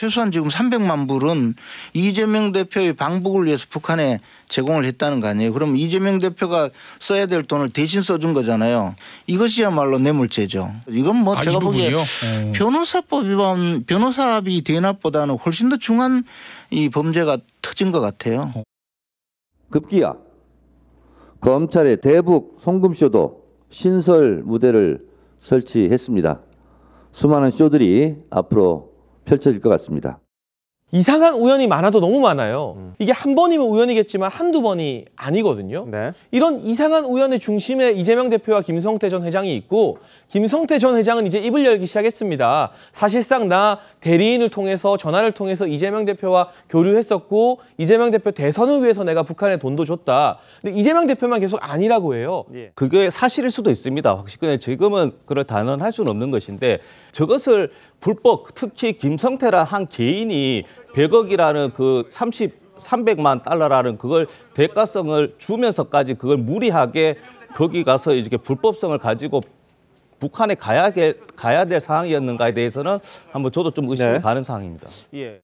최소한 지금 300만 불은 이재명 대표의 방북을 위해서 북한에 제공을 했다는 거 아니에요. 그럼 이재명 대표가 써야 될 돈을 대신 써준 거잖아요. 이것이야말로 뇌물죄죠. 이건 뭐 아, 제가 보기에 네. 변호사법 위반, 변호사비 대납보다는 훨씬 더 중한 이 범죄가 터진 것 같아요. 급기야 검찰의 대북 송금쇼도 신설 무대를 설치했습니다. 수많은 쇼들이 앞으로 펼쳐질 것 같습니다. 이상한 우연이 많아도 너무 많아요. 음. 이게 한 번이면 우연이겠지만 한두 번이 아니거든요. 네. 이런 이상한 우연의 중심에 이재명 대표와 김성태 전 회장이 있고 김성태 전 회장은 이제 입을 열기 시작했습니다. 사실상 나 대리인을 통해서 전화를 통해서 이재명 대표와 교류했었고 이재명 대표 대선을 위해서 내가 북한에 돈도 줬다. 근데 이재명 대표만 계속 아니라고 해요. 예. 그게 사실일 수도 있습니다. 확실히 지금은 그걸 단언할 수는 없는 것인데 저것을 불법 특히 김성태라 한 개인이 100억이라는 그 30, 300만 달러라는 그걸 대가성을 주면서까지 그걸 무리하게 거기 가서 이렇게 불법성을 가지고 북한에 가야, 가야 될 상황이었는가에 대해서는 한번 저도 좀 의심이 네. 가는 상황입니다. 예.